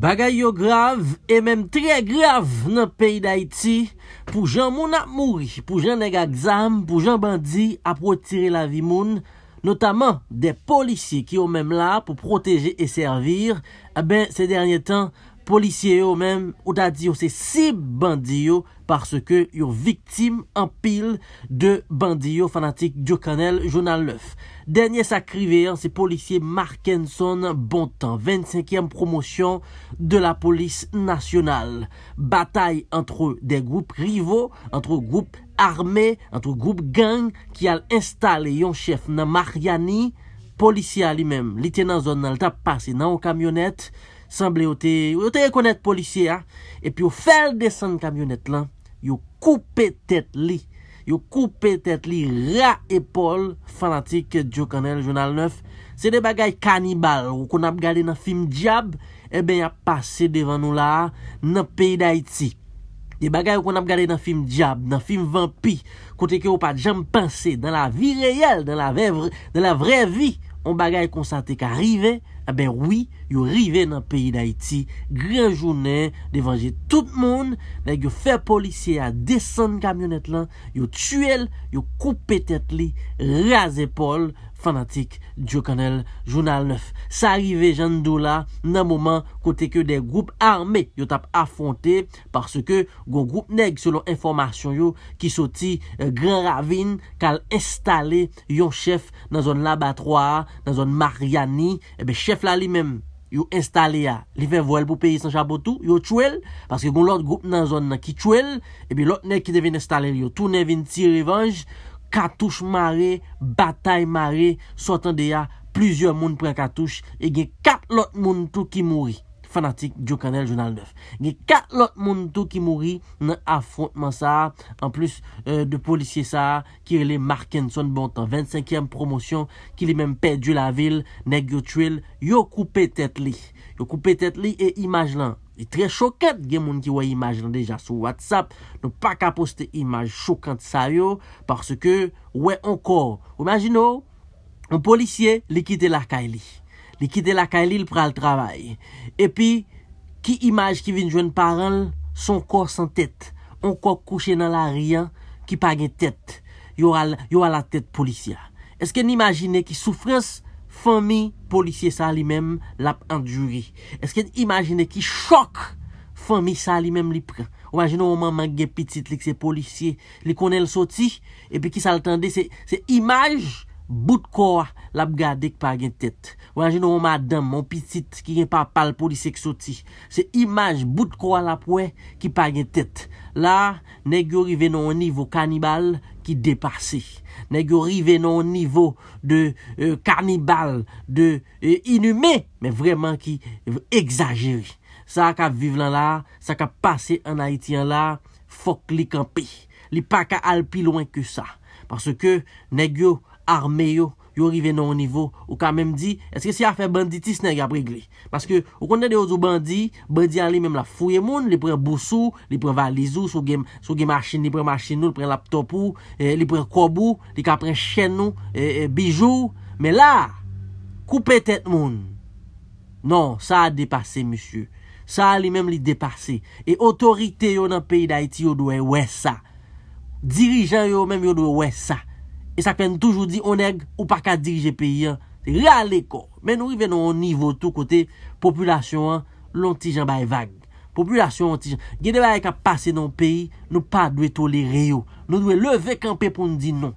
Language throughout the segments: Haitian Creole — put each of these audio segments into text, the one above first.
Bagay yo grav, e menm tre grav nan peyi d'Haiti, pou jan moun ap mouri, pou jan nega gzam, pou jan bandi ap wot tire la vi moun, notaman de polisye ki yo menm la, pou proteje e servir, e ben se denye tan, Polisye yo men, ou da di yo se si bandiyo parce ke yon viktim an pil de bandiyo fanatik Diokanel, jounal lef. Denye sakriveyan, se polisye Markensohn, bon tan, 25e promosyon de la polis nasyonal. Batay entro de goup rivo, entro goup arme, entro goup gang, ki al instale yon chef nan Mariani, polisye li men, li tenan zon nan tap pase nan o kamyonet, Sanble yo te, yo te rekonet polisye a, epi yo fel desen kamyonet lan, yo koupe tet li, yo koupe tet li ra epol fanatik Joe Kanel, Jounal 9. Se de bagay kanibal, wou kon ap gade nan film diab, ebe eh ya pase devan nou la nan pey da iti. De bagay wou kon ap gade nan film diab, nan film vampi, kote ki yo pa jam panse, dan la vi reyel, dan la vre vi kanibal. On bagay konsante ka rive, a eh ben wii, yo rive nan peyi d'Haiti, gran jounen, devanje tout moun, nan yo fe policye a desen kamyonet lan, yo tchuel, yo koupe tet li, raze pol, Fanatik Diokanel Jounal 9. Sa rive jan dou la nan mouman kote ke de group arme yo tap afonte parce ke goun group neg selon informasyon yo ki soti euh, Gran Ravine kal estale yon chef nan zon Labatroa, nan zon Mariani. Ebe eh chef la li mem, yo estale ya. Li fe voel pou peyi Sanjabotu, yo tchouel. Parce ke goun lot group nan zon nan ki tchouel. Ebe eh lot neg ki devine estale yo. Tou nevin ti revanj. Katouche mare, batay mare, sotan deya, plizye moun pre katouche, e gen kat lot moun tou ki mouri. Fanatik Diokanel Jounal 9. Gen kat lot moun tou ki mouri nan afrontman sa, an plus euh, de polisye sa, kirele Markenson bontan. 25e promosyon, kile men pedye la vil, neg yo twil, yo koupe tet li. Yo koupe tet li e imaj lan. E tre chokat gen moun ki wè imaj nan deja sou WhatsApp. Non pa ka poste imaj chokant sa yo. Parce ke wè ankor. Imagino, an policye li kite la ka e li. Li kite la ka e li, li pre al travay. E pi, ki imaj ki vin jwen paran, son kor san tet. Ankor kouche nan la riyan, ki pa gen tet. Yo wè la tet policya. Eske n'imagine ki soufrans... Fon mi, polisye sa li mem, lap anjuri. Esken imajine ki chok, fon mi sa li mem li pren. Omajine oman man gen pitit li kse polisye, li konen l soti, epi ki sal tende se imaj, bout kwa, lap gadek pa gen tet. Omajine oman dam, mon pitit ki gen pa pal polisye ksoti. Se imaj, bout kwa lap we, ki pa gen tet. La, negyori venon nivou kanibal, ki pa gen tet. Nè gyo rive nou nivou de euh, karnibal, de euh, inume, mè vreman ki exageri. Sa ka vive lan la, sa ka pase an Haitian la, fok li kampi. Li pa ka alpi loin ku sa. Parce ke, nè gyo... arme yo, yo rive nan o nivou ou ka mem di, eske si a fe banditis nan ya pregle, paske ou konde de yo zo bandi, bandi an li mem la fouye moun li pre bousou, li pre valizou sou gen masin, li pre masin nou, li pre laptopou eh, li pre kobou li ka pre chen nou, eh, eh, bijou me la, koupe tet moun non, sa a depase monsiou, sa a li mem li depase, e otorite yo nan peyi da iti yo dwe wesa dirijan yo men yo dwe wesa E sa kwen nou toujou di oneg ou pak a dirije peyi an. Re ale ko. Men nou i ven nou an nivou tou kote. Populasyon an lonti jan baye vage. Populasyon an lonti jan. Gede baye kap pase nan peyi nou pa dwe to le reyo. Nou dwe leve kampe pou nou di non.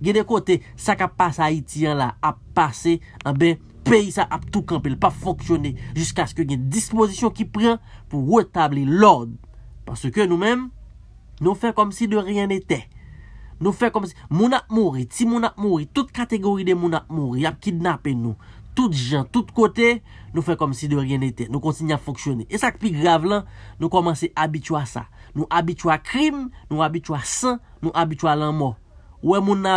Gede kote sa kap pase a iti an la ap pase. An ben peyi sa ap tou kampe. Le pa foksyone. Jiska skwen gen disposition ki pren pou wetabli lode. Paske nou men nou fe kom si de rien ete. Nou fè kom si moun ap mouri Ti moun ap mouri, tout kategori de moun ap mouri Y ap kidnape nou Tout jen, tout kote, nou fè kom si de ryen ete Nou konsigne ap foksyone E sak pi grav lan, nou komanse abitwa sa Nou abitwa krim, nou abitwa san Nou abitwa lan mou Ou e moun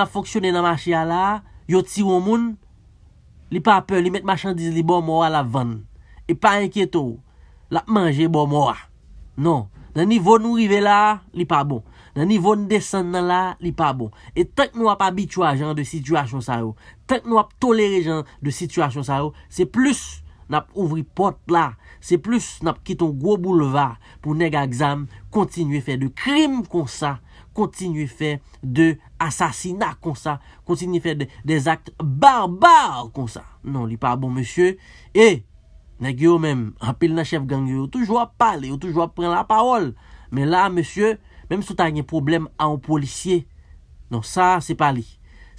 ap foksyone nan machia la Yo ti woun moun Li pa ap pe, li met machandise li bon mou A la van, e pa enkyeto La ap manje bon mou Non, nan nivou nou rive la Li pa bon Nan nivon desan nan la, li pa bon. Et tek nou ap abitwa jan de situasyon sa yo. Tek nou ap tolere jan de situasyon sa yo. Se plus nap ouvri pot la. Se plus nap kiton gwo bouleva. Pou neg a exam, kontinuye fe de krim kon sa. Kontinuye fe de asasina kon sa. Kontinuye fe de desakt barbar kon sa. Non, li pa bon, monsye. E, nag yo men, apil na chef gang yo. Toujwa pale, toujwa pren la parol. Men la, monsye... Mem sou ta gen problem a an policye. Non, sa se pa li.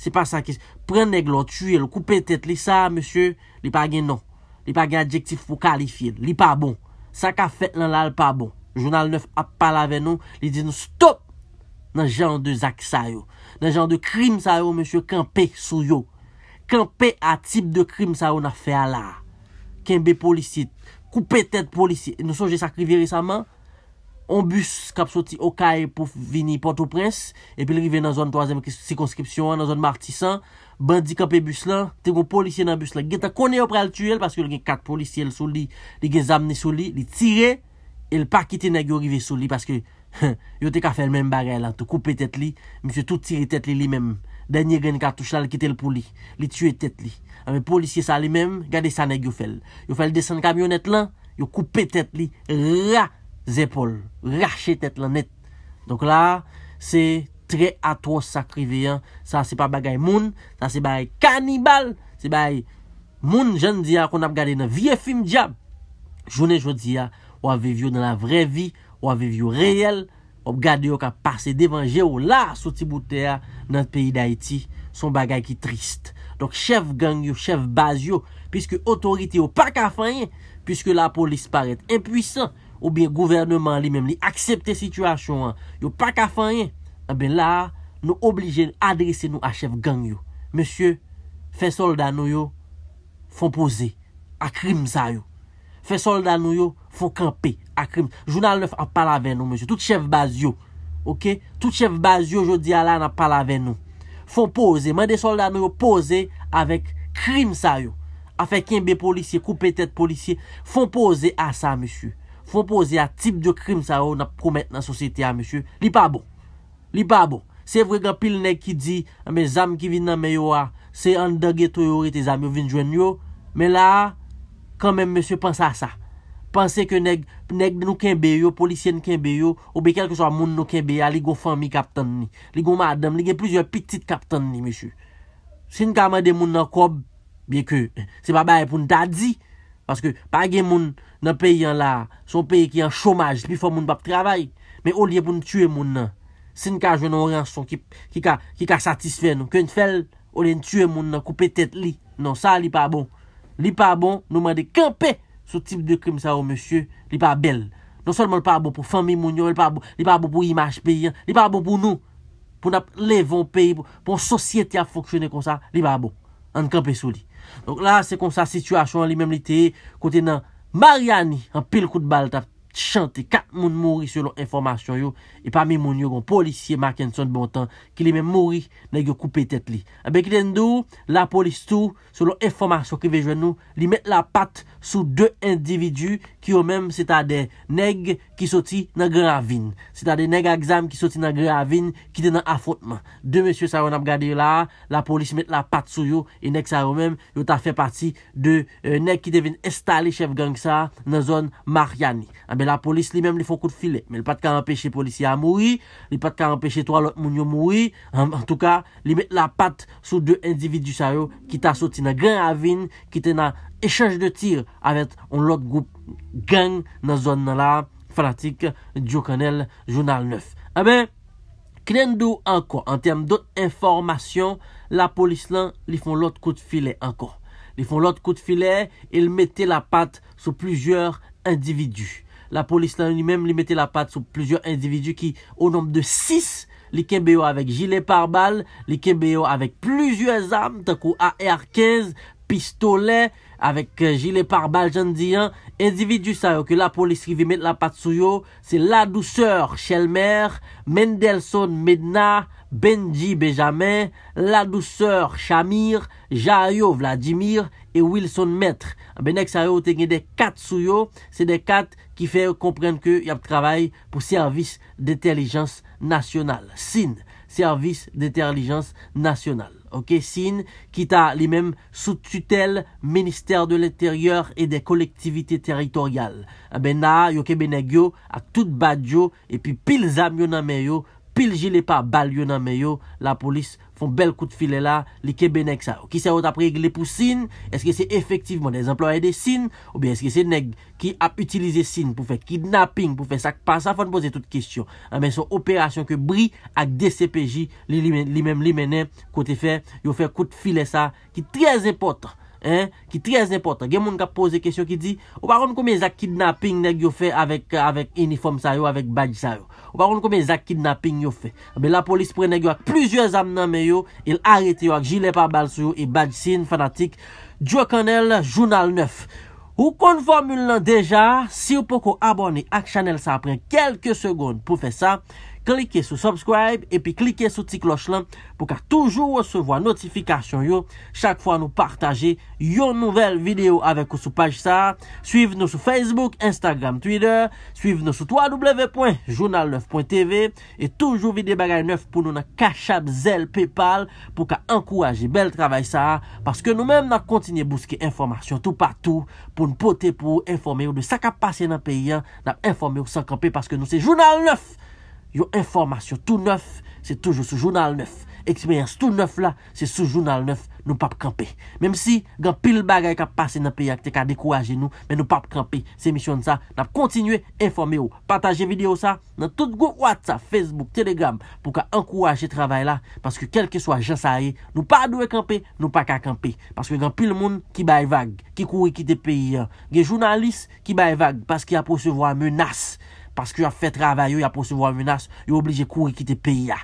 Se pa sa ki... Pren neglo, tchuyel, koupe tet li sa, monsye, li pa gen non. Li pa gen adjektif pou kalifiye. Li pa bon. Sa ka fet lan la, li pa bon. Jounal 9 ap palave non. Li di nou stop nan jan de zak sa yo. Nan jan de krim sa yo, monsye, kanpe sou yo. Kanpe a tip de krim sa yo na fe ala. Kenbe policite. Koupe tet policite. Non so jes akrivi resaman. On bus kap soti Okai pou vini Port-au-Presse, epi li rive nan zon 3e sikonskripsyon an, nan zon Martisan, bandi kap e bus lan, te kon polisye nan bus la. Ge ta kone yo pral tue el, paske yo gen kat polisye el sou li, li gen zamne sou li, li tire, el pa kite nagyo rive sou li, paske, yo te ka fe l menm bagay lan, te koupe tet li, mse tout tire tet li li menm, denye gen kat touche la, li kite l pou li, li tue tet li. Ame polisye sa li menm, gade sa nagyo fel. Yo fel desen kamyonet lan, yo koupe tet li, rraa, zepol, rachetet lan net. Donk la, se tre atwa sakriveyan, sa se pa bagay moun, sa se bay kanibal, se bay moun jan diya kon ap gade nan vie fim diya. Jounen jodi ya, waviv yo nan la vre vi, waviv yo reyel, wav gade yo ka pase devanje yo la soti bouter nan peyi da iti, son bagay ki trist. Donk chev gang yo, chev baz yo, piske otorite yo pa kafanyen, piske la polis paret impwisan, Ou bien gouvernement li mem li aksepte situasyon an Yo pak a fanyen A eh ben la nou oblije adrese nou a chef gang yo Monsye, fe solda nou yo Fon pose A krim sa yo Fe solda nou yo, fon kampe A krim, jounal 9 a pala ven nou monsye Tout chef baz yo, ok Tout chef baz yo, jodi a la nan pala ven nou Fon pose, mwen de solda nou yo pose A vek krim sa yo A fe kinbe polisye, koupe tet polisye Fon pose a sa monsye Fonpoze a tip jo krim sa yo na promet nan sosyete a, monsye, li pa bon. Li pa bon. Se vwe ka pil neg ki di, ame zam ki vin nan me yo a, se andage to yo re te zam yo vin jwen yo, men la, kanmen monsye pansa a sa. Pansen ke neg, neg nou kenbe yo, polisyen nou kenbe yo, ou be kelke so a moun nou kenbe ya, li gwo fami kapten ni. Li gwo madam, li gen plizyo pitit kapten ni, monsye. Sin kamade moun nan kob, beke, se baba epoun ta di, Paske pa gen moun nan peyi an la, son peyi ki an chomaj, li fwa moun pap travay. Me ou liye pou n tue moun nan. Sen ka jwen an ran son ki ka satisfer nou. Ke n fel, ou liye n tue moun nan, koupe tet li. Non, sa li pa bon. Li pa bon, nou man de kepe sou tip de krim sa ou oh, monsye, li pa bel. Non solman li pa bon pou fami moun yo, bon, li pa bon pou imaj peyi an. Li pa bon pou nou, pou nap levon peyi, pou sosyete a foksyene kon sa, li pa bon. An kepe sou li. Donk la se kon sa situasyon li mem li te kote nan Mariani an pil kout bal taf. chante, kat moun mouri sou lo informasyon yo e pa mi moun yo kon, polisye Mark Hanson bontan, ki li men mouri neg yo koupe tet li, abe eh ki den do la polis tou, sou lo informasyon ki ve jwen nou, li met la pat sou de individu, ki yo men se ta de neg ki soti nagre avin, se ta de neg akzam ki soti nagre avin, ki den an afotman de monsye sa yon ap gade la la polis met la pat sou yo, e neg sa yon men, yo ta fe pati de neg ki devin estale chef gang sa nan zon Mariani, abe eh la polis li men li fon kout filè. Men li pat ka anpeche polis ya moui, li pat ka anpeche to alot moun yo moui, en tout ka, li met la pat sou de individu sa yo, ki ta soti nan gen avin, ki te nan echaj de tir avet on lot goup gen nan zon nan la fanatik Djo Kanel, Jounal 9. A eh ben, kren dou anko, an tem dot informasyon, la polis lan li fon lot kout filè anko. Li fon lot kout filè, il mette la pat sou plujer individu. la police lui-même lui mettait la patte sur plusieurs individus qui, au nombre de six, les Kembeo avec gilet pare-balles, les Kembeo avec plusieurs armes, tant AR-15, pistolet, avec euh, gilet pare-balles, j'en dis un, individu ça, que la police qui mettre la patte sur eux. c'est la douceur, Chelmer, Mendelssohn, Medna, Benji Bejame, La Douceur Shamir, Jaryo Vladimir, et Wilson Maitre. Benek Saryo tenge de kat sou yo, se de kat ki fe komprende ke yap trabay pou servis detelijans nasyonal. SIN, Servis Detelijans Nasyonal. Ok, SIN, ki ta li mem Soututel, Ministère de l'Intérieur et des Collectivités Territoriales. A ben na, yo ke benek yo, ak tout bad yo, epi pil zam yo namen yo, pil jile pa bal yonan me yo, la polis fon bel kout file la, li kebe nek sa, ki se wot ap regle pou sin, eske se efektivman, es employe de sin, ou bi eske se neg, ki ap utilize sin pou fe kidnapping, pou fe sak pa, sa fon pose tout kistyon, ame ah, son operasyon ke bri, ak DCPJ, li menen kote fe, yo fe kout file sa, ki trez epotre, Ki trez ne potan Gen moun ka pose kesyon ki di Ou pa kon kon me zak kidnapping neg yo fe Avèk euh, uniform sa yo, avèk badge sa yo Ou pa kon kon me zak kidnapping yo fe ah, La polis pre neg yo ak plizye zam nan me yo Il arete yo ak gilè pa bal sou yo I badge sin fanatik Jo kanel, jounal 9 Ou kon formule lan deja Si ou poko abone ak chanel sa apren Kelke segonde pou fe sa Klike sou subscribe epi klike sou ti kloch lan pou ka toujou wesevo an notifikasyon yo. Chak fwa nou partaje yon nouvel video avèk ou sou paj sa. Suiv nou sou Facebook, Instagram, Twitter. Suiv nou sou www.journal9.tv. Et toujou vide bagay 9 pou nou nan kachab zel Paypal pou ka ankouraje bel travay sa. Paske nou men nan kontinye bouske informasyon tout patou pou nou pote pou informe ou de sakapasyen an peyi an nan informe ou sankampe. Paske nou se jounal 9. Yo informasyon tout neuf, se toujou sou jounal neuf. Eksperyans tout neuf la, se sou jounal neuf, nou pa pe kampe. Mem si, gen pil bagay ka pase nan piyak, te ka dekouaje nou, men nou pa pe kampe, se misyon sa, nap kontinue informe ou. Pataje video sa, nan tout go kwa sa, Facebook, Telegram, pou ka ankouaje travay la, paske kelke swa jasa e, nou pa adou e kampe, nou pa ka kampe. Paske gen pil moun ki bay vag, ki koui kite piyak. Gen jounalist, ki bay vag, paske ya posevwa menas. Paske yo a fè travay yo, yo a ponsivwa menas, yo oblije kou e kite peyi ya.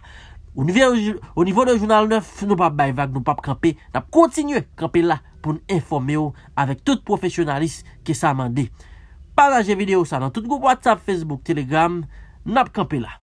O nivou de jounal 9, nou pap bay vag, nou pap kampe, nap kontinye kampe la pou nou informe yo avèk tout profesionalist ke sa mande. Par la jè videyo sa nan tout goup wad sa Facebook, Telegram, nap kampe la.